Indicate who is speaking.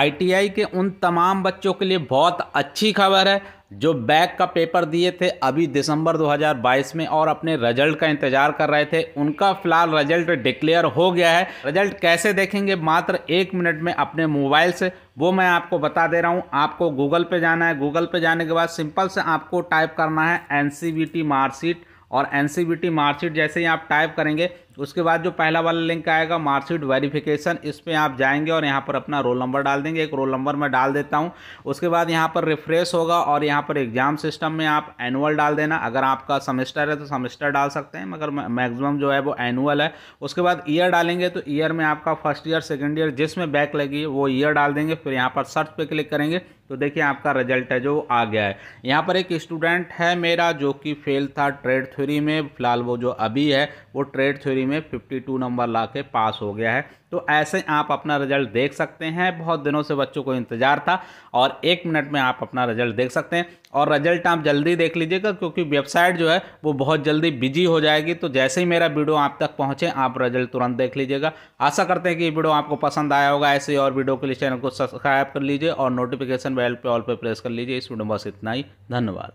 Speaker 1: ITI के उन तमाम बच्चों के लिए बहुत अच्छी खबर है जो बैक का पेपर दिए थे अभी दिसंबर 2022 में और अपने रिजल्ट का इंतज़ार कर रहे थे उनका फ़िलहाल रिजल्ट डिक्लेयर हो गया है रिजल्ट कैसे देखेंगे मात्र एक मिनट में अपने मोबाइल से वो मैं आपको बता दे रहा हूँ आपको गूगल पे जाना है गूगल पे जाने के बाद सिंपल से आपको टाइप करना है एन मार्कशीट और एन मार्कशीट जैसे ही आप टाइप करेंगे उसके बाद जो पहला वाला लिंक आएगा मार्कशीट वेरिफिकेशन इस पर आप जाएंगे और यहाँ पर अपना रोल नंबर डाल देंगे एक रोल नंबर मैं डाल देता हूँ उसके बाद यहाँ पर रिफ्रेश होगा और यहाँ पर एग्जाम सिस्टम में आप एनुअल डाल देना अगर आपका सेमेस्टर है तो सेमेस्टर डाल सकते हैं मगर मैक्सिमम जो है वो एनुअल है उसके बाद ईयर डालेंगे तो ईयर में आपका फर्स्ट ईयर सेकेंड ईयर जिसमें बैक लगी वो ईयर डाल देंगे फिर यहाँ पर सर्च पर क्लिक करेंगे तो देखिए आपका रिजल्ट है जो आ गया है यहाँ पर एक स्टूडेंट है मेरा जो कि फेल था ट्रेड थ्योरी में फिलहाल वो जो अभी है वो ट्रेड थ्योरी कैटेगरी में 52 नंबर ला के पास हो गया है तो ऐसे आप अपना रिजल्ट देख सकते हैं बहुत दिनों से बच्चों को इंतज़ार था और एक मिनट में आप अपना रिजल्ट देख सकते हैं और रिजल्ट आप जल्दी देख लीजिएगा क्योंकि वेबसाइट जो है वो बहुत जल्दी बिजी हो जाएगी तो जैसे ही मेरा वीडियो आप तक पहुँचे आप रिजल्ट तुरंत देख लीजिएगा आशा करते हैं कि ये वीडियो आपको पसंद आया होगा ऐसे और वीडियो के लिए चैनल को सब्सक्राइब कर लीजिए और नोटिफिकेशन बेल पर ऑल पर प्रेस कर लीजिए इस वीडियो बस इतना ही धन्यवाद